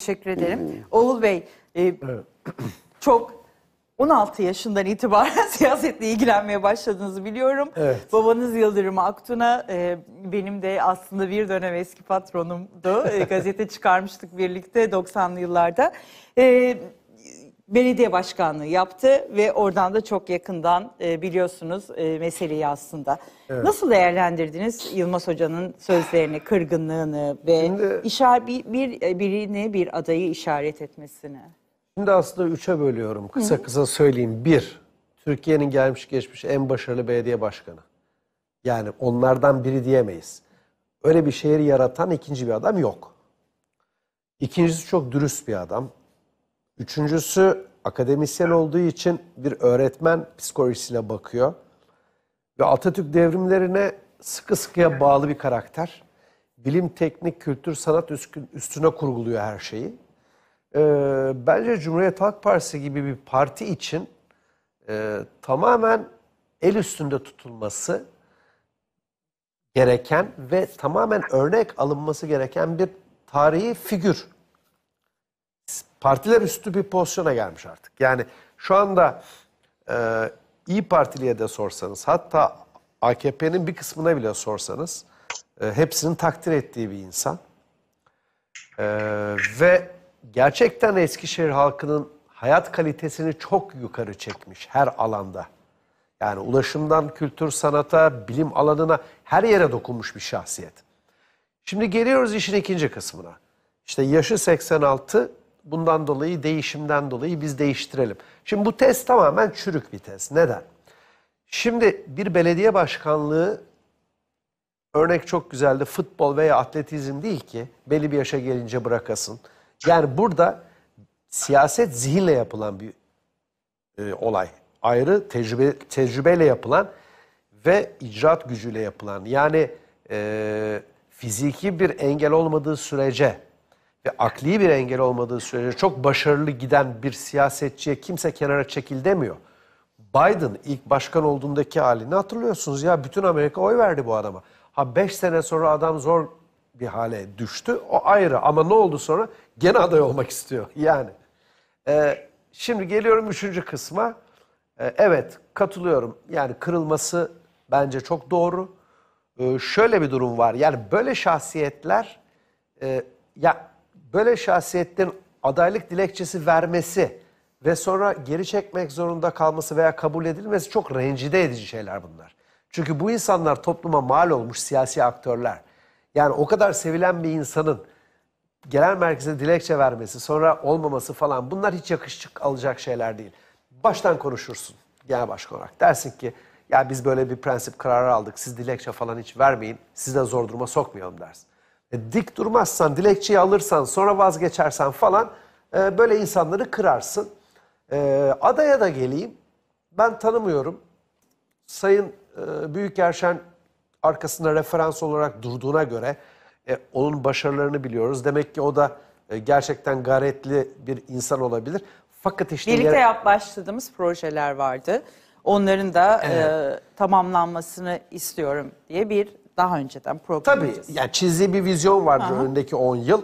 Teşekkür ederim. Oğul Bey, e, çok 16 yaşından itibaren siyasetle ilgilenmeye başladığınızı biliyorum. Evet. Babanız Yıldırım Aktun'a, e, benim de aslında bir dönem eski patronumdu. E, gazete çıkarmıştık birlikte 90'lı yıllarda. E, belediye başkanlığı yaptı ve oradan da çok yakından e, biliyorsunuz e, meseleyi aslında. Evet. Nasıl değerlendirdiniz Yılmaz Hoca'nın sözlerini, kırgınlığını ve şimdi, işaret, bir, bir e, birini bir adayı işaret etmesini? Şimdi aslında üçe bölüyorum. Kısa kısa söyleyeyim. Bir, Türkiye'nin gelmiş geçmiş en başarılı belediye başkanı. Yani onlardan biri diyemeyiz. Öyle bir şehir yaratan ikinci bir adam yok. İkincisi çok dürüst bir adam. Üçüncüsü akademisyen olduğu için bir öğretmen psikolojisine bakıyor. Ve Atatürk devrimlerine sıkı sıkıya bağlı bir karakter. Bilim, teknik, kültür, sanat üstüne kurguluyor her şeyi. E, bence Cumhuriyet Halk Partisi gibi bir parti için e, tamamen el üstünde tutulması gereken ve tamamen örnek alınması gereken bir tarihi figür partiler üstü bir pozisyona gelmiş artık. Yani şu anda e, İyi Partili'ye de sorsanız hatta AKP'nin bir kısmına bile sorsanız e, hepsinin takdir ettiği bir insan. E, ve gerçekten Eskişehir halkının hayat kalitesini çok yukarı çekmiş her alanda. Yani ulaşımdan kültür, sanata, bilim alanına her yere dokunmuş bir şahsiyet. Şimdi geliyoruz işin ikinci kısmına. İşte yaşı 86, Bundan dolayı değişimden dolayı biz değiştirelim. Şimdi bu test tamamen çürük bir test. Neden? Şimdi bir belediye başkanlığı örnek çok güzeldi. Futbol veya atletizm değil ki belli bir yaşa gelince bırakasın. Yani burada siyaset zihinle yapılan bir e, olay. Ayrı tecrübe, tecrübeyle yapılan ve icraat gücüyle yapılan. Yani e, fiziki bir engel olmadığı sürece ve akli bir engel olmadığı sürece çok başarılı giden bir siyasetçiye kimse kenara çekil demiyor. Biden ilk başkan olduğundaki halini hatırlıyorsunuz ya bütün Amerika oy verdi bu adama. Ha 5 sene sonra adam zor bir hale düştü o ayrı ama ne oldu sonra gene aday olmak istiyor yani. Ee, şimdi geliyorum üçüncü kısma. Ee, evet katılıyorum yani kırılması bence çok doğru. Ee, şöyle bir durum var yani böyle şahsiyetler e, ya böyle şahsiyetlerin adaylık dilekçesi vermesi ve sonra geri çekmek zorunda kalması veya kabul edilmesi çok rencide edici şeyler bunlar. Çünkü bu insanlar topluma mal olmuş siyasi aktörler. Yani o kadar sevilen bir insanın genel merkeze dilekçe vermesi, sonra olmaması falan bunlar hiç yakışık alacak şeyler değil. Baştan konuşursun genel başkan olarak. Dersin ki ya biz böyle bir prensip kararı aldık siz dilekçe falan hiç vermeyin sizi de zor duruma sokmayalım dersin. E, dik durmazsan, dilekçeyi alırsan, sonra vazgeçersen falan e, böyle insanları kırarsın. E, adaya da geleyim. Ben tanımıyorum. Sayın e, Büyükerşen arkasında referans olarak durduğuna göre e, onun başarılarını biliyoruz. Demek ki o da e, gerçekten gayretli bir insan olabilir. Fakat işte birlikte yere... yap başladığımız projeler vardı. Onların da e, evet. e, tamamlanmasını istiyorum diye bir daha önceden program Tabii öncesi. yani çizdiği bir vizyon vardır Aha. önündeki 10 yıl.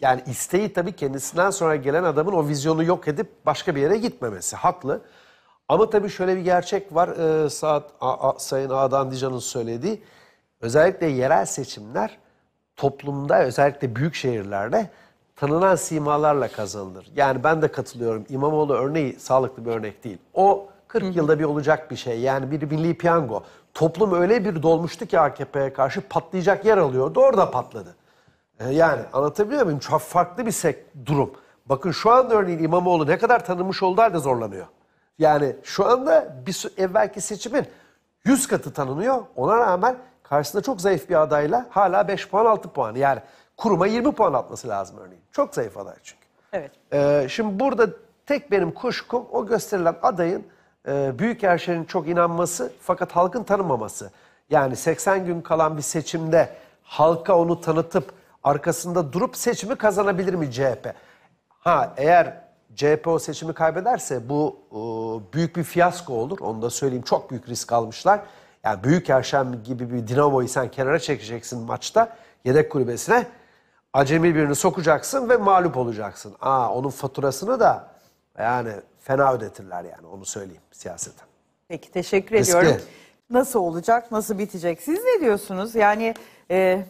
Yani isteği tabii kendisinden sonra gelen adamın o vizyonu yok edip başka bir yere gitmemesi haklı. Ama tabii şöyle bir gerçek var ee, saat A, A, Sayın Adan Dican'ın söylediği. Özellikle yerel seçimler toplumda özellikle büyük şehirlerde tanınan simalarla kazanılır. Yani ben de katılıyorum. İmamoğlu örneği sağlıklı bir örnek değil. O 40 yılda bir olacak bir şey. Yani bir milli piyango toplum öyle bir dolmuştu ki AKP'ye karşı patlayacak yer alıyordu. Orada patladı. Ee, yani anlatabiliyor muyum? Çok farklı bir sek durum. Bakın şu anda örneğin İmamoğlu ne kadar tanınmış olduğu halde zorlanıyor. Yani şu anda bir evvelki seçimin 100 katı tanınıyor. Ona rağmen karşısında çok zayıf bir adayla hala 5 puan 6 puan. Yani kuruma 20 puan atması lazım örneğin. Çok zayıf aday çünkü. Evet. Ee, şimdi burada tek benim kuşkum o gösterilen adayın e, büyük yaşların çok inanması fakat halkın tanımaması. Yani 80 gün kalan bir seçimde halka onu tanıtıp arkasında durup seçimi kazanabilir mi CHP? Ha eğer CHP o seçimi kaybederse bu e, büyük bir fiyasko olur. Onu da söyleyeyim çok büyük risk almışlar. Yani büyük yaşam gibi bir dinamoyu sen kenara çekeceksin maçta yedek kulübesine. Acemi birini sokacaksın ve mağlup olacaksın. Aa onun faturasını da yani fena ödetirler yani onu söyleyeyim siyaseten. Peki teşekkür Riskli. ediyorum. Nasıl olacak, nasıl bitecek? Siz ne diyorsunuz? Yani e,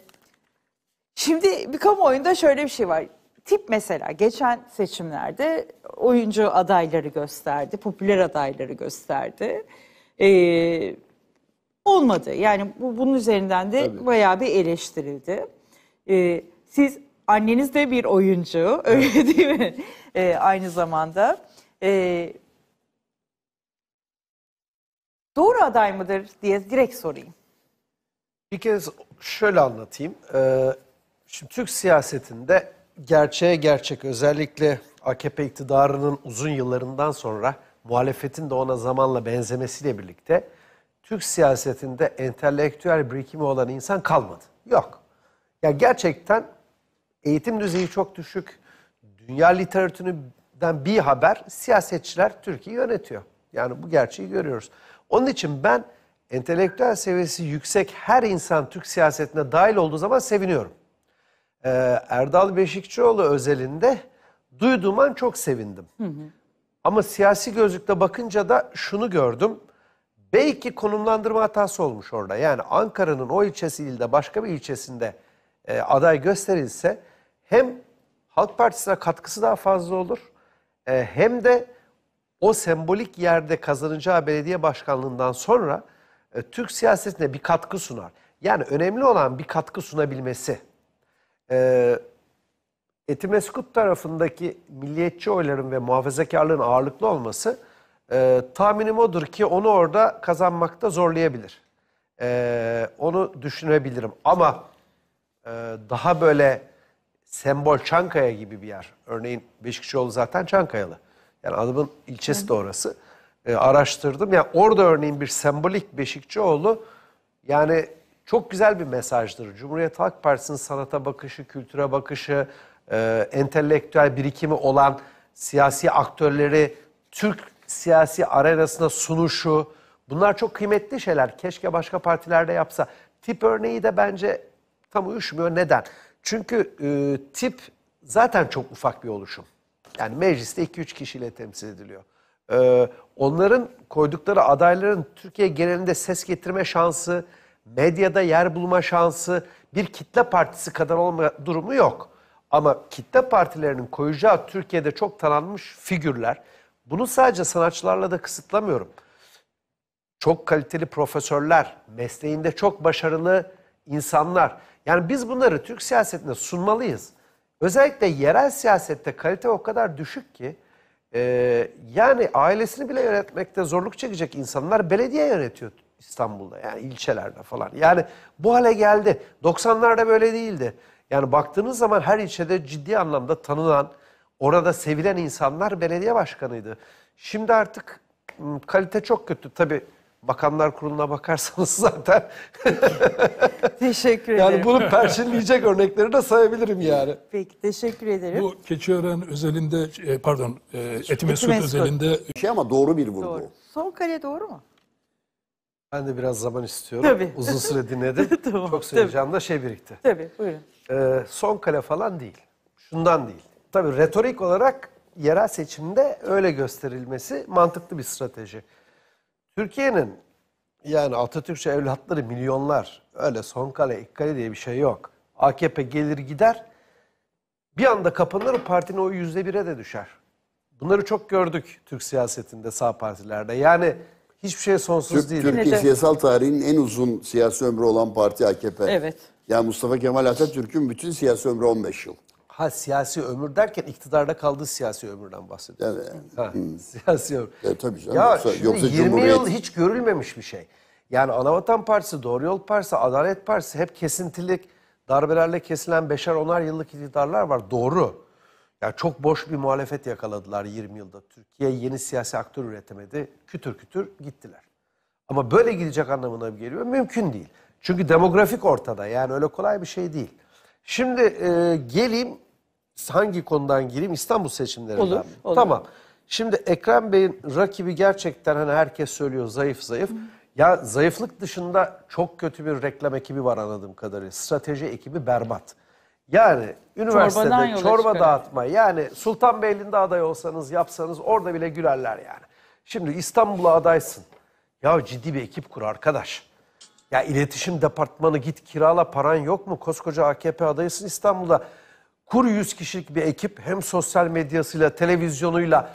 şimdi bir kamuoyunda şöyle bir şey var. Tip mesela geçen seçimlerde oyuncu adayları gösterdi, popüler adayları gösterdi. E, olmadı. Yani bu, bunun üzerinden de Tabii. bayağı bir eleştirildi. E, siz anneniz de bir oyuncu, öyle değil mi? e, aynı zamanda. E, doğru aday mıdır diye direkt sorayım. Bir kez şöyle anlatayım. Ee, şimdi Türk siyasetinde gerçeğe gerçek özellikle AKP iktidarının uzun yıllarından sonra muhalefetin de ona zamanla benzemesiyle birlikte Türk siyasetinde entelektüel birikimi olan insan kalmadı. Yok. Ya gerçekten eğitim düzeyi çok düşük, Dünya literatüründen bir haber siyasetçiler Türkiye'yi yönetiyor. Yani bu gerçeği görüyoruz. Onun için ben entelektüel seviyesi yüksek her insan Türk siyasetine dahil olduğu zaman seviniyorum. Ee, Erdal Beşikçioğlu özelinde duyduğum an çok sevindim. Hı hı. Ama siyasi gözlükle bakınca da şunu gördüm. Belki konumlandırma hatası olmuş orada. Yani Ankara'nın o ilçesi ilde başka bir ilçesinde e, aday gösterilse hem Halk Partisi'ne katkısı daha fazla olur. E, hem de o sembolik yerde kazanacağı belediye başkanlığından sonra e, Türk siyasetine bir katkı sunar. Yani önemli olan bir katkı sunabilmesi. E, Etimeskut tarafındaki milliyetçi oyların ve muhafazakarlığın ağırlıklı olması e, tahminim odur ki onu orada kazanmakta zorlayabilir. E, onu düşünebilirim ama e, daha böyle sembol Çankaya gibi bir yer. Örneğin Beşikçioğlu zaten Çankayalı. Yani adamın ilçesi de orası. E, araştırdım. Yani orada örneğin bir sembolik Beşikçioğlu yani çok güzel bir mesajdır. Cumhuriyet Halk Partisi'nin sanata bakışı, kültüre bakışı, e, entelektüel birikimi olan siyasi aktörleri Türk siyasi arenasına sunuşu bunlar çok kıymetli şeyler. Keşke başka partilerde yapsa. Tip örneği de bence tam uyuşmuyor. Neden? Çünkü e, tip zaten çok ufak bir oluşum. Yani mecliste 2-3 kişiyle temsil ediliyor. E, onların koydukları adayların Türkiye genelinde ses getirme şansı, medyada yer bulma şansı bir kitle partisi kadar olma durumu yok. Ama kitle partilerinin koyacağı Türkiye'de çok tanınmış figürler. Bunu sadece sanatçılarla da kısıtlamıyorum. Çok kaliteli profesörler, mesleğinde çok başarılı insanlar. Yani biz bunları Türk siyasetine sunmalıyız. Özellikle yerel siyasette kalite o kadar düşük ki e, yani ailesini bile yönetmekte zorluk çekecek insanlar belediye yönetiyor İstanbul'da yani ilçelerde falan. Yani bu hale geldi. 90'larda böyle değildi. Yani baktığınız zaman her ilçede ciddi anlamda tanınan, orada sevilen insanlar belediye başkanıydı. Şimdi artık kalite çok kötü. Tabii Bakanlar Kurulu'na bakarsanız zaten. teşekkür ederim. Yani bunu perçinleyecek örnekleri de sayabilirim yani. Peki teşekkür ederim. Bu Keçiören özelinde e, pardon e, Etimesgut Etimesgut. özelinde Şey ama doğru bir vurgu. Doğru. Son kale doğru mu? Ben de biraz zaman istiyorum. Tabii. Uzun süre dinledim. Tamam, Çok söyleyeceğim de şey birikti. Tabii buyurun. Ee, son kale falan değil. Şundan değil. Tabii retorik olarak yerel seçimde öyle gösterilmesi mantıklı bir strateji. Türkiye'nin yani Atatürkçü evlatları milyonlar. Öyle son kale, ilk kale diye bir şey yok. AKP gelir gider. Bir anda kapanır partinin o yüzde bire de düşer. Bunları çok gördük Türk siyasetinde sağ partilerde. Yani hiçbir şey sonsuz Türk, değil. Türkiye de... siyasal tarihinin en uzun siyasi ömrü olan parti AKP. Evet. Yani Mustafa Kemal Atatürk'ün bütün siyasi ömrü 15 yıl. Ha siyasi ömür derken iktidarda kaldığı siyasi ömürden bahsediyorsun. Yani, ha, hmm. siyasi ömür. E, tabii canım. Ya yoksa, şimdi yoksa 20 Cumhuriyet... yıl hiç görülmemiş bir şey. Yani Anavatan Partisi, Doğru Yol Partisi, Adalet Partisi hep kesintilik, darbelerle kesilen beşer onar yıllık iktidarlar var. Doğru. Ya çok boş bir muhalefet yakaladılar 20 yılda. Türkiye yeni siyasi aktör üretemedi. Kütür kütür gittiler. Ama böyle gidecek anlamına geliyor. Mümkün değil. Çünkü demografik ortada. Yani öyle kolay bir şey değil. Şimdi e, geleyim hangi konudan gireyim? İstanbul seçimlerinden olur, mi? Olur. Tamam. Şimdi Ekrem Bey'in rakibi gerçekten hani herkes söylüyor zayıf zayıf. Hı. Ya zayıflık dışında çok kötü bir reklam ekibi var anladığım kadarıyla. Strateji ekibi berbat. Yani üniversitede Çorbadan çorba çıkıyor. dağıtma yani Sultanbeyli'nde aday olsanız yapsanız orada bile gülerler yani. Şimdi İstanbul'a adaysın. Ya ciddi bir ekip kur arkadaş. Ya iletişim departmanı git kirala paran yok mu? Koskoca AKP adayısın İstanbul'da kur 100 kişilik bir ekip hem sosyal medyasıyla, televizyonuyla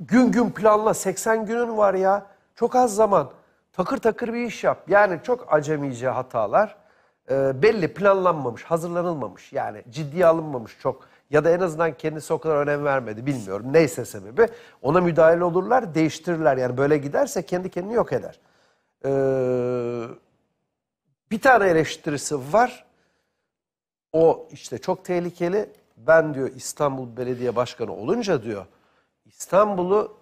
gün gün planla 80 günün var ya. Çok az zaman. Takır takır bir iş yap. Yani çok acemice hatalar. E, belli planlanmamış, hazırlanılmamış. Yani ciddiye alınmamış çok. Ya da en azından kendisi o kadar önem vermedi bilmiyorum. Neyse sebebi. Ona müdahale olurlar, değiştirirler. Yani böyle giderse kendi kendini yok eder. Ee, bir tane eleştirisi var. O işte çok tehlikeli. Ben diyor İstanbul Belediye Başkanı olunca diyor İstanbul'u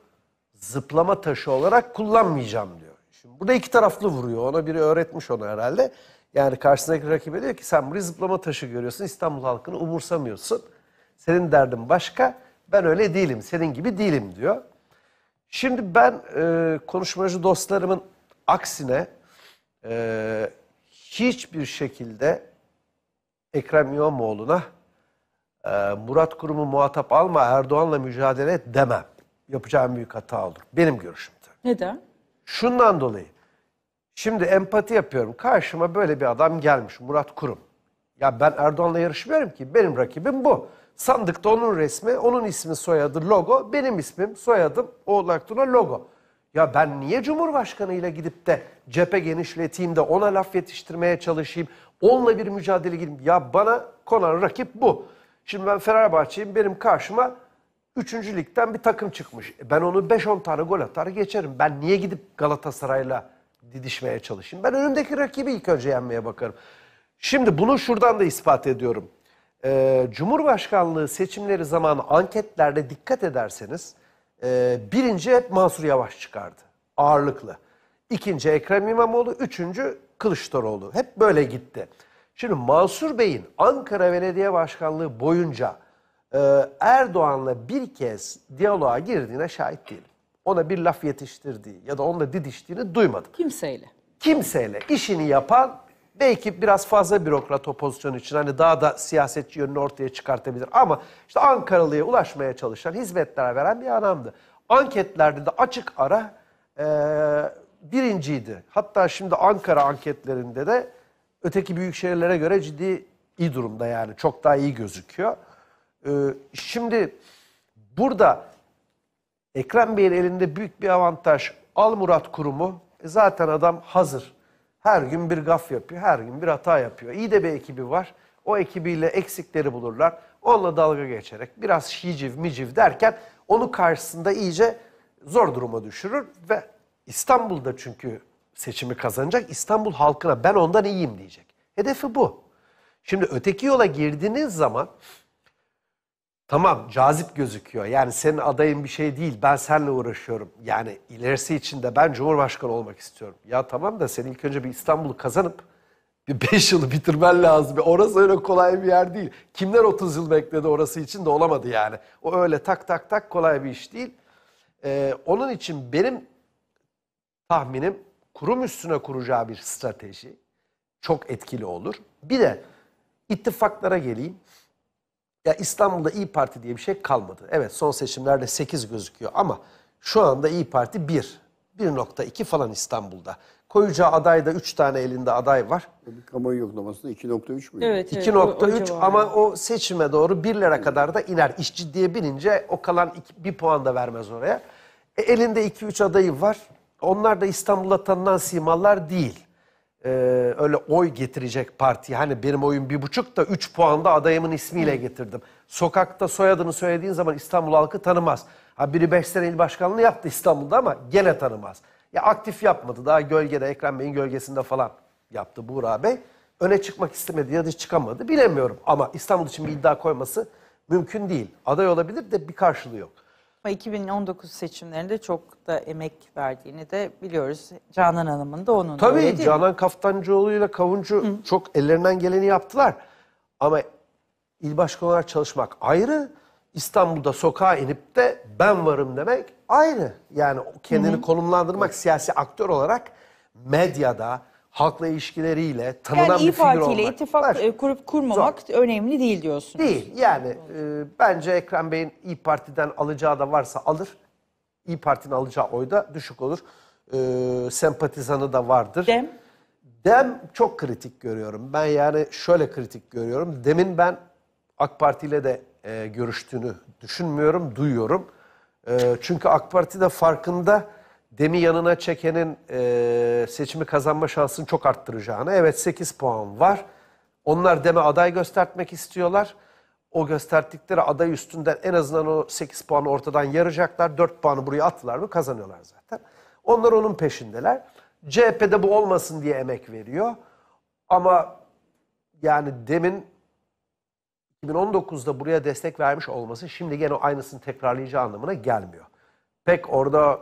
zıplama taşı olarak kullanmayacağım diyor. Şimdi burada iki taraflı vuruyor. Ona biri öğretmiş onu herhalde. Yani karşısındaki rakibe diyor ki sen burayı zıplama taşı görüyorsun. İstanbul halkını umursamıyorsun. Senin derdin başka. Ben öyle değilim. Senin gibi değilim diyor. Şimdi ben e, konuşmacı dostlarımın aksine e, hiçbir şekilde Ekrem İmamoğlu'na e, Murat Kurum'u muhatap alma Erdoğan'la mücadele et demem. Yapacağım büyük hata olur. Benim görüşüm Neden? Şundan dolayı. Şimdi empati yapıyorum. Karşıma böyle bir adam gelmiş Murat Kurum. Ya ben Erdoğan'la yarışmıyorum ki. Benim rakibim bu. Sandıkta onun resmi, onun ismi, soyadı, logo. Benim ismim, soyadım, Oğlak logo. Ya ben niye Cumhurbaşkanı'yla gidip de cephe genişleteyim de ona laf yetiştirmeye çalışayım, onunla bir mücadele gireyim. Ya bana konan rakip bu. Şimdi ben Fenerbahçe'yim, benim karşıma 3. ligden bir takım çıkmış. E ben onu 5-10 tane gol atar geçerim. Ben niye gidip Galatasaray'la didişmeye çalışayım? Ben önümdeki rakibi ilk önce yenmeye bakarım. Şimdi bunu şuradan da ispat ediyorum. Ee, Cumhurbaşkanlığı seçimleri zamanı anketlerde dikkat ederseniz... E, birinci hep Mansur Yavaş çıkardı ağırlıklı. İkinci Ekrem İmamoğlu, üçüncü Kılıçdaroğlu. Hep böyle gitti. Şimdi Mansur Bey'in Ankara Belediye Başkanlığı boyunca e, Erdoğan'la bir kez diyaloğa girdiğine şahit değilim. Ona bir laf yetiştirdiği ya da onunla didiştiğini duymadım. Kimseyle. Kimseyle işini yapan Belki biraz fazla bürokrat o pozisyon için hani daha da siyasetçi yönünü ortaya çıkartabilir. Ama işte Ankaralı'ya ulaşmaya çalışan, hizmetler veren bir adamdı. Anketlerde de açık ara e, birinciydi. Hatta şimdi Ankara anketlerinde de öteki büyük şehirlere göre ciddi iyi durumda yani. Çok daha iyi gözüküyor. E, şimdi burada Ekrem Bey'in elinde büyük bir avantaj. Al Murat kurumu e, zaten adam hazır her gün bir gaf yapıyor, her gün bir hata yapıyor. İyi de bir ekibi var. O ekibiyle eksikleri bulurlar. Onunla dalga geçerek biraz hiciv miciv derken onu karşısında iyice zor duruma düşürür ve İstanbul'da çünkü seçimi kazanacak. İstanbul halkına ben ondan iyiyim diyecek. Hedefi bu. Şimdi öteki yola girdiğiniz zaman Tamam cazip gözüküyor. Yani senin adayın bir şey değil. Ben seninle uğraşıyorum. Yani ilerisi için de ben Cumhurbaşkanı olmak istiyorum. Ya tamam da sen ilk önce bir İstanbul'u kazanıp bir 5 yılı bitirmen lazım. Orası öyle kolay bir yer değil. Kimler 30 yıl bekledi orası için de olamadı yani. O öyle tak tak tak kolay bir iş değil. Ee, onun için benim tahminim kurum üstüne kuracağı bir strateji çok etkili olur. Bir de ittifaklara geleyim. Ya İstanbul'da İyi Parti diye bir şey kalmadı. Evet son seçimlerde 8 gözüküyor ama şu anda İyi Parti 1. 1.2 falan İstanbul'da. Koyacağı adayda 3 tane elinde aday var. Bir kamuoyu yoklamasında 2.3 mü? Evet, evet 2.3 ama o seçime doğru 1 lira kadar da iner. İş ciddiye binince o kalan 1 puan da vermez oraya. E, elinde 2-3 adayı var. Onlar da İstanbul'da tanınan simalar değil e, öyle oy getirecek parti. Hani benim oyum bir buçuk da üç puanda adayımın ismiyle getirdim. Sokakta soyadını söylediğin zaman İstanbul halkı tanımaz. Ha biri beş sene il başkanlığı yaptı İstanbul'da ama gene tanımaz. Ya aktif yapmadı. Daha gölgede Ekrem Bey'in gölgesinde falan yaptı Buğra Bey. Öne çıkmak istemedi ya da çıkamadı bilemiyorum. Ama İstanbul için bir iddia koyması mümkün değil. Aday olabilir de bir karşılığı yok. Ama 2019 seçimlerinde çok da emek verdiğini de biliyoruz. Canan Hanım'ın da onun. Tabii öyle Canan Kaftancıoğlu ile Kavuncu Hı. çok ellerinden geleni yaptılar. Ama il başkanı olarak çalışmak ayrı. İstanbul'da sokağa inip de ben varım demek ayrı. Yani kendini Hı -hı. konumlandırmak siyasi aktör olarak medyada, halkla ilişkileriyle tanınan yani bir figür olmak. Yani İYİ Parti ile ittifak Baş... E, kurup kurmamak Zor. önemli değil diyorsunuz. Değil yani e, bence Ekrem Bey'in İYİ Parti'den alacağı da varsa alır. İYİ Parti'nin alacağı oy da düşük olur. E, sempatizanı da vardır. Dem? Dem çok kritik görüyorum. Ben yani şöyle kritik görüyorum. Demin ben AK Parti ile de e, görüştüğünü düşünmüyorum, duyuyorum. E, çünkü AK Parti de farkında Demi yanına çekenin e, seçimi kazanma şansını çok arttıracağına. Evet 8 puan var. Onlar Deme aday göstermek istiyorlar. O gösterdikleri aday üstünden en azından o 8 puanı ortadan yarayacaklar. 4 puanı buraya attılar mı kazanıyorlar zaten. Onlar onun peşindeler. CHP'de bu olmasın diye emek veriyor. Ama yani Demin 2019'da buraya destek vermiş olması şimdi gene aynısını tekrarlayacağı anlamına gelmiyor. Pek orada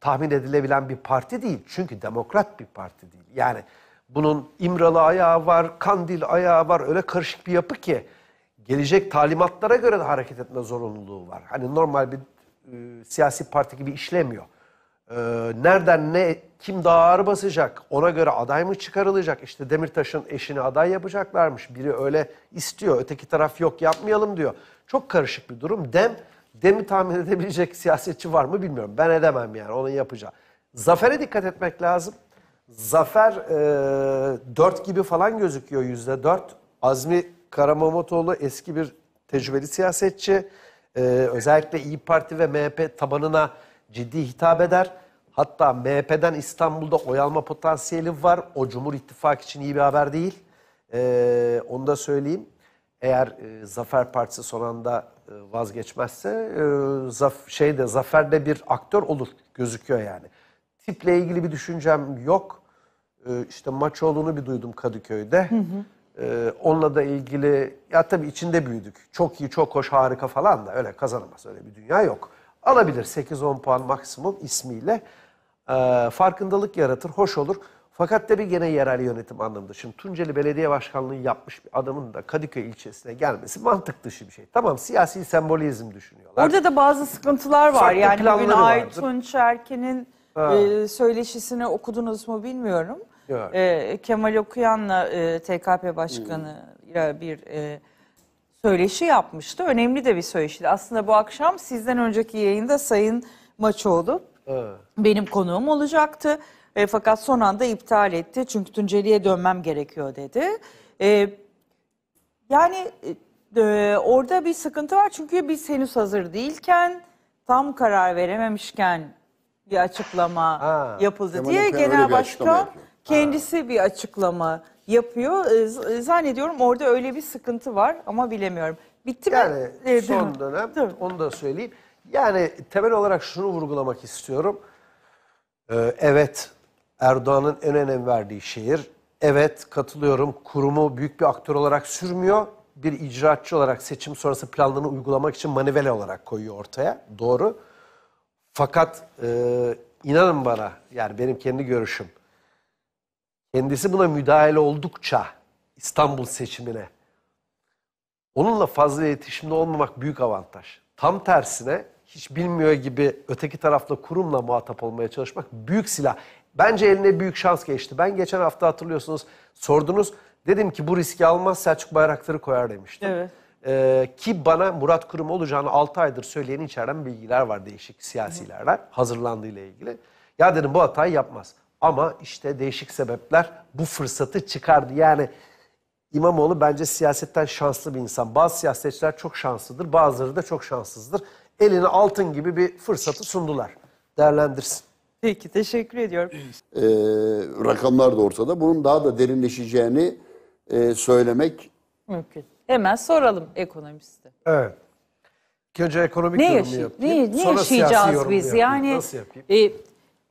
tahmin edilebilen bir parti değil. Çünkü demokrat bir parti değil. Yani bunun İmralı ayağı var, Kandil ayağı var. Öyle karışık bir yapı ki gelecek talimatlara göre de hareket etme zorunluluğu var. Hani normal bir e, siyasi parti gibi işlemiyor. E, nereden ne, kim daha ağır basacak, ona göre aday mı çıkarılacak? İşte Demirtaş'ın eşini aday yapacaklarmış. Biri öyle istiyor, öteki taraf yok yapmayalım diyor. Çok karışık bir durum. Dem Demi tahmin edebilecek siyasetçi var mı bilmiyorum. Ben edemem yani onun yapacağı. Zafer'e dikkat etmek lazım. Zafer e, 4 gibi falan gözüküyor yüzde 4. Azmi Karamahmutoğlu eski bir tecrübeli siyasetçi. E, özellikle İyi Parti ve MHP tabanına ciddi hitap eder. Hatta MHP'den İstanbul'da oy alma potansiyeli var. O Cumhur İttifakı için iyi bir haber değil. E, onu da söyleyeyim. Eğer e, Zafer Partisi son anda e, vazgeçmezse e, zaf şeyde zaferde bir aktör olur gözüküyor yani. Tiple ilgili bir düşüncem yok. E, işte Maçoğlu'nu bir duydum Kadıköy'de. Hı hı. Ee, onunla da ilgili ya tabii içinde büyüdük. Çok iyi, çok hoş, harika falan da öyle kazanamaz. Öyle bir dünya yok. Alabilir 8-10 puan maksimum ismiyle. Ee, farkındalık yaratır, hoş olur. Fakat tabii gene yerel yönetim anlamında. Şimdi Tunceli Belediye Başkanlığı yapmış bir adamın da Kadıköy ilçesine gelmesi mantık dışı bir şey. Tamam siyasi sembolizm düşünüyorlar. Orada da bazı sıkıntılar var. Farklı yani bugün Aytun Çerken'in e, söyleşisini okudunuz mu bilmiyorum. E, Kemal Okuyan'la e, TKP Başkanı hmm. bir e, söyleşi yapmıştı. Önemli de bir söyleşiydi. Aslında bu akşam sizden önceki yayında Sayın Maçoğlu evet. benim konuğum olacaktı. E, fakat son anda iptal etti çünkü Tunceli'ye dönmem gerekiyor dedi. E, yani e, e, orada bir sıkıntı var çünkü biz henüz hazır değilken tam karar verememişken bir açıklama ha, yapıldı diye Genel Başkan, başkan kendisi ha. bir açıklama yapıyor. E, e, zannediyorum orada öyle bir sıkıntı var ama bilemiyorum. Bitti yani, mi? Yani e, son dönem Tabii. onu da söyleyeyim. Yani temel olarak şunu vurgulamak istiyorum. Ee, evet Erdoğan'ın en önem verdiği şehir. Evet katılıyorum kurumu büyük bir aktör olarak sürmüyor. Bir icraatçı olarak seçim sonrası planlarını uygulamak için manivela olarak koyuyor ortaya. Doğru. Fakat e, inanın bana yani benim kendi görüşüm. Kendisi buna müdahale oldukça İstanbul seçimine onunla fazla iletişimde olmamak büyük avantaj. Tam tersine hiç bilmiyor gibi öteki tarafla kurumla muhatap olmaya çalışmak büyük silah. Bence eline büyük şans geçti. Ben geçen hafta hatırlıyorsunuz sordunuz. Dedim ki bu riski almaz Selçuk Bayraktar'ı koyar demiştim. Evet. Ee, ki bana Murat Kurum olacağını 6 aydır söyleyen içeren bilgiler var değişik siyasilerden hazırlandığıyla ilgili. Ya dedim bu hatayı yapmaz. Ama işte değişik sebepler bu fırsatı çıkardı. Yani İmamoğlu bence siyasetten şanslı bir insan. Bazı siyasetçiler çok şanslıdır, bazıları da çok şanssızdır. Eline altın gibi bir fırsatı sundular. Değerlendirsin. Peki teşekkür ediyorum. Ee, rakamlar da ortada. Bunun daha da derinleşeceğini e, söylemek mümkün. Hemen soralım ekonomiste. Evet. İlk önce ekonomik ne yorumu yaşay- yapayım. Ne, ne sonra yaşayacağız yorum biz? yapayım. Yani Nasıl yapayım? e,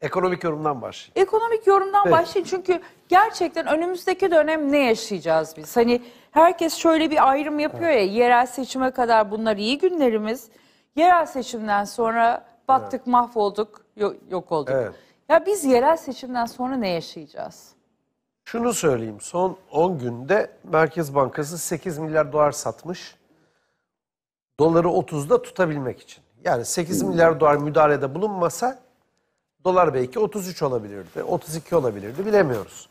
Ekonomik yorumdan başlayayım. Ekonomik yorumdan Evet. başlayın çünkü gerçekten önümüzdeki dönem ne yaşayacağız biz? Hani herkes şöyle bir ayrım yapıyor ya yerel seçime kadar bunlar iyi günlerimiz. Yerel seçimden sonra Battık, evet. mahvolduk, yok, yok olduk. Evet. Ya biz yerel seçimden sonra ne yaşayacağız? Şunu söyleyeyim. Son 10 günde Merkez Bankası 8 milyar dolar satmış. Doları 30'da tutabilmek için. Yani 8 hmm. milyar dolar müdahalede bulunmasa dolar belki 33 olabilirdi, 32 olabilirdi bilemiyoruz.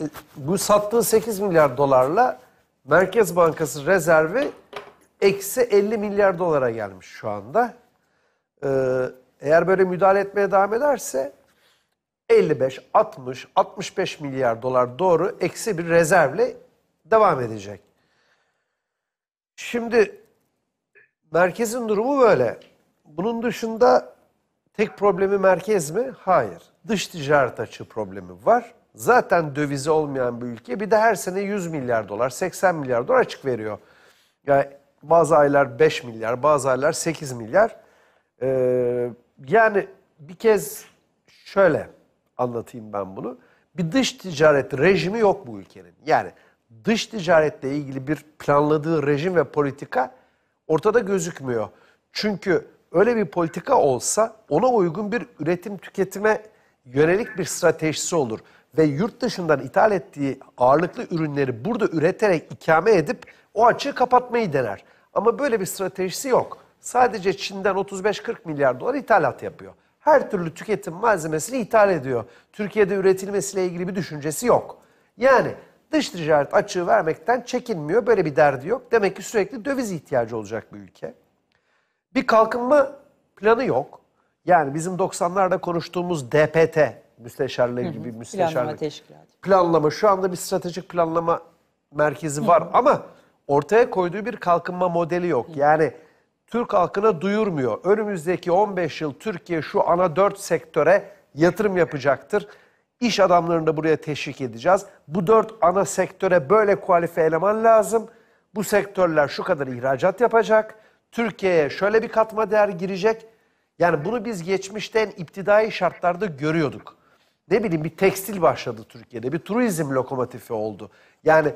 E, bu sattığı 8 milyar dolarla Merkez Bankası rezervi eksi 50 milyar dolara gelmiş şu anda. Ee, eğer böyle müdahale etmeye devam ederse 55, 60, 65 milyar dolar doğru eksi bir rezervle devam edecek. Şimdi merkezin durumu böyle. Bunun dışında tek problemi merkez mi? Hayır. Dış ticaret açığı problemi var. Zaten dövize olmayan bir ülke bir de her sene 100 milyar dolar, 80 milyar dolar açık veriyor. Yani bazı aylar 5 milyar, bazı aylar 8 milyar. Ee, yani bir kez şöyle anlatayım ben bunu. Bir dış ticaret rejimi yok bu ülkenin. Yani dış ticaretle ilgili bir planladığı rejim ve politika ortada gözükmüyor. Çünkü öyle bir politika olsa ona uygun bir üretim tüketime yönelik bir stratejisi olur. Ve yurt dışından ithal ettiği ağırlıklı ürünleri burada üreterek ikame edip o açığı kapatmayı dener. Ama böyle bir stratejisi yok. Sadece Çin'den 35-40 milyar dolar ithalat yapıyor. Her türlü tüketim malzemesini ithal ediyor. Türkiye'de üretilmesiyle ilgili bir düşüncesi yok. Yani dış ticaret açığı vermekten çekinmiyor. Böyle bir derdi yok. Demek ki sürekli döviz ihtiyacı olacak bir ülke. Bir kalkınma planı yok. Yani bizim 90'larda konuştuğumuz DPT müsteşarlığı gibi müsteşarlık. Planlama Planlama şu anda bir stratejik planlama merkezi var ama ortaya koyduğu bir kalkınma modeli yok. Yani Türk halkına duyurmuyor. Önümüzdeki 15 yıl Türkiye şu ana 4 sektöre yatırım yapacaktır. İş adamlarını da buraya teşvik edeceğiz. Bu dört ana sektöre böyle kualifi eleman lazım. Bu sektörler şu kadar ihracat yapacak. Türkiye'ye şöyle bir katma değer girecek. Yani bunu biz geçmişten iptidai şartlarda görüyorduk. Ne bileyim bir tekstil başladı Türkiye'de. Bir turizm lokomotifi oldu. Yani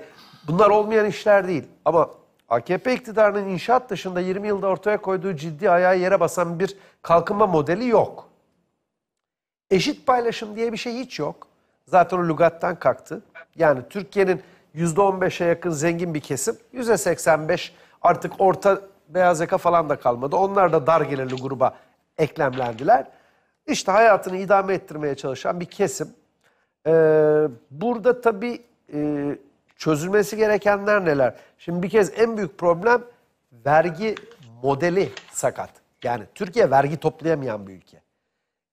bunlar olmayan işler değil. Ama AKP iktidarının inşaat dışında 20 yılda ortaya koyduğu ciddi ayağı yere basan bir kalkınma modeli yok. Eşit paylaşım diye bir şey hiç yok. Zaten o lügattan kalktı. Yani Türkiye'nin %15'e yakın zengin bir kesim, %85 artık orta beyaz yaka falan da kalmadı. Onlar da dar gelirli gruba eklemlendiler. İşte hayatını idame ettirmeye çalışan bir kesim. Ee, burada tabii e, Çözülmesi gerekenler neler? Şimdi bir kez en büyük problem vergi modeli sakat. Yani Türkiye vergi toplayamayan bir ülke.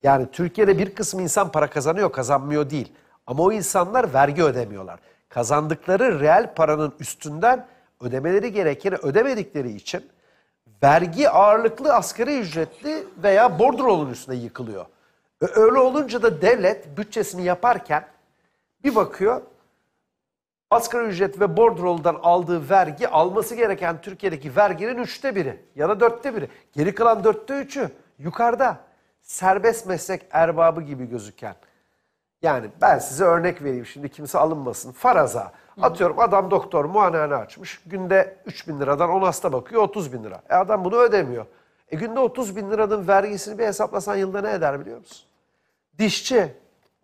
Yani Türkiye'de bir kısım insan para kazanıyor kazanmıyor değil. Ama o insanlar vergi ödemiyorlar. Kazandıkları reel paranın üstünden ödemeleri gerekeni ödemedikleri için vergi ağırlıklı asgari ücretli veya bordrolun üstünde yıkılıyor. öyle olunca da devlet bütçesini yaparken bir bakıyor Asgari ücret ve bordroldan aldığı vergi alması gereken Türkiye'deki verginin üçte biri ya da dörtte biri. Geri kalan dörtte üçü yukarıda serbest meslek erbabı gibi gözüken. Yani ben size örnek vereyim şimdi kimse alınmasın. Faraza atıyorum adam doktor muayenehane açmış. Günde 3 bin liradan 10 hasta bakıyor 30 bin lira. E adam bunu ödemiyor. E günde 30 bin liranın vergisini bir hesaplasan yılda ne eder biliyor musun? Dişçi,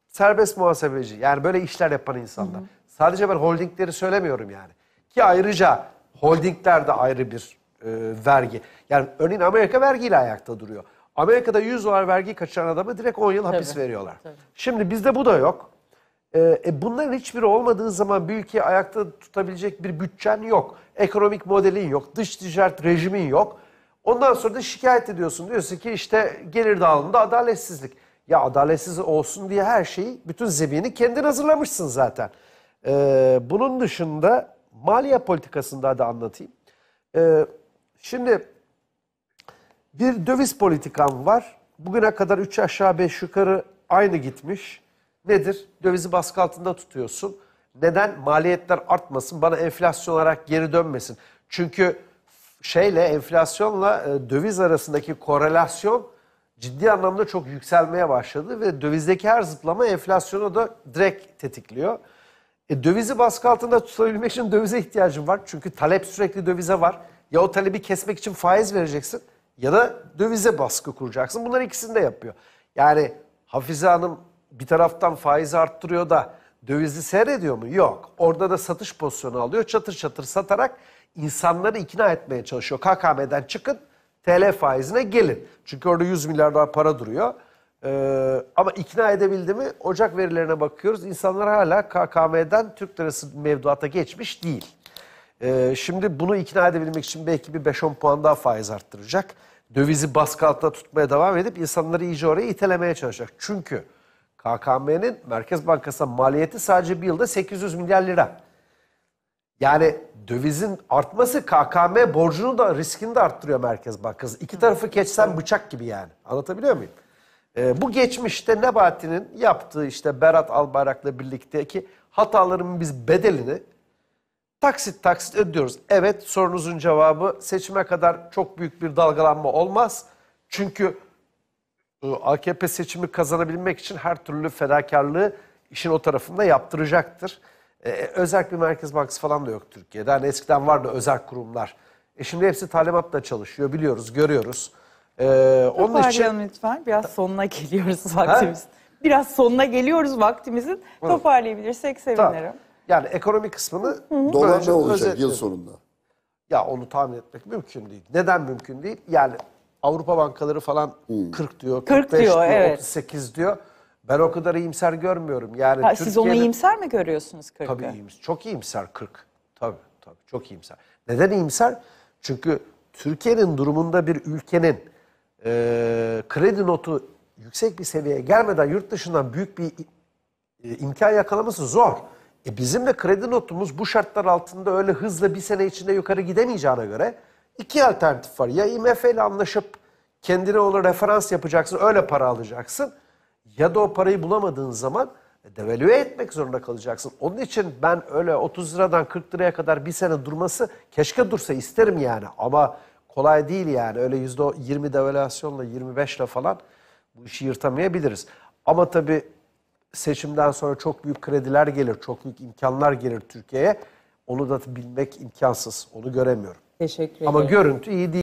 serbest muhasebeci yani böyle işler yapan insanlar. Hı hı. Sadece ben holdingleri söylemiyorum yani. Ki ayrıca holdingler de ayrı bir e, vergi. Yani örneğin Amerika vergiyle ayakta duruyor. Amerika'da 100 dolar vergi kaçıran adamı direkt 10 yıl hapis veriyorlar. Tabii. Şimdi bizde bu da yok. E, e, bunların hiçbiri olmadığı zaman bir ülkeyi ayakta tutabilecek bir bütçen yok. Ekonomik modelin yok. Dış ticaret rejimin yok. Ondan sonra da şikayet ediyorsun. Diyorsun ki işte gelir dağılımında adaletsizlik. Ya adaletsiz olsun diye her şeyi, bütün zemini kendin hazırlamışsın zaten. Ee, bunun dışında maliye politikasında da anlatayım. Ee, şimdi bir döviz politikam var. Bugüne kadar 3 aşağı 5 yukarı aynı gitmiş. Nedir? Dövizi baskı altında tutuyorsun. Neden? Maliyetler artmasın, bana enflasyon olarak geri dönmesin. Çünkü şeyle enflasyonla e, döviz arasındaki korelasyon ciddi anlamda çok yükselmeye başladı ve dövizdeki her zıplama enflasyonu da direkt tetikliyor. E, dövizi baskı altında tutabilmek için dövize ihtiyacım var. Çünkü talep sürekli dövize var. Ya o talebi kesmek için faiz vereceksin ya da dövize baskı kuracaksın. Bunlar ikisini de yapıyor. Yani Hafize Hanım bir taraftan faizi arttırıyor da dövizi seyrediyor mu? Yok. Orada da satış pozisyonu alıyor. Çatır çatır satarak insanları ikna etmeye çalışıyor. KKM'den çıkın TL faizine gelin. Çünkü orada 100 milyar para duruyor. Ee, ama ikna edebildi mi? Ocak verilerine bakıyoruz. İnsanlar hala KKM'den Türk lirası mevduata geçmiş değil. Ee, şimdi bunu ikna edebilmek için belki bir 5-10 puan daha faiz arttıracak. Dövizi baskı altında tutmaya devam edip insanları iyice oraya itelemeye çalışacak. Çünkü KKM'nin Merkez Bankası'na maliyeti sadece bir yılda 800 milyar lira. Yani dövizin artması KKM borcunu da riskini de arttırıyor Merkez Bankası. İki tarafı keçsen bıçak gibi yani. Anlatabiliyor muyum? E, bu geçmişte Nebati'nin yaptığı işte Berat Albayrak'la birlikteki hataların biz bedelini taksit taksit ödüyoruz. Evet sorunuzun cevabı seçime kadar çok büyük bir dalgalanma olmaz. Çünkü e, AKP seçimi kazanabilmek için her türlü fedakarlığı işin o tarafında yaptıracaktır. Ee, özel bir merkez bankası falan da yok Türkiye'de. Hani eskiden vardı özel kurumlar. E şimdi hepsi talimatla çalışıyor biliyoruz, görüyoruz. Ee, onun için Toparlayalım lütfen. Biraz sonuna geliyoruz vaktimizin, Biraz sonuna geliyoruz vaktimizin. Toparlayabilirsek Tamam. sevinirim. yani ekonomi kısmını Dolar ne olacak yıl sonunda? Ya onu tahmin etmek mümkün değil. Neden mümkün değil? Yani Avrupa bankaları falan 40 diyor, 45 diyor, diyor, evet. diyor. Ben o kadar iyimser görmüyorum. Yani Ha, siz onu iyimser mi görüyorsunuz 40'ı? Tabii iyimser. Çok iyimser 40. Tabii tabii çok iyimser. Neden iyimser? Çünkü Türkiye'nin durumunda bir ülkenin e, kredi notu yüksek bir seviyeye gelmeden yurt dışından büyük bir e, imkan yakalaması zor. E bizim de kredi notumuz bu şartlar altında öyle hızlı bir sene içinde yukarı gidemeyeceğine göre iki alternatif var. Ya IMF ile anlaşıp kendine ona referans yapacaksın, öyle para alacaksın. Ya da o parayı bulamadığın zaman devalüe etmek zorunda kalacaksın. Onun için ben öyle 30 liradan 40 liraya kadar bir sene durması keşke dursa isterim yani. Ama kolay değil yani. Öyle yüzde %20 devalüasyonla 25'le falan bu işi yırtamayabiliriz. Ama tabii seçimden sonra çok büyük krediler gelir, çok büyük imkanlar gelir Türkiye'ye. Onu da bilmek imkansız. Onu göremiyorum. Teşekkür ederim. Ama görüntü iyi değil.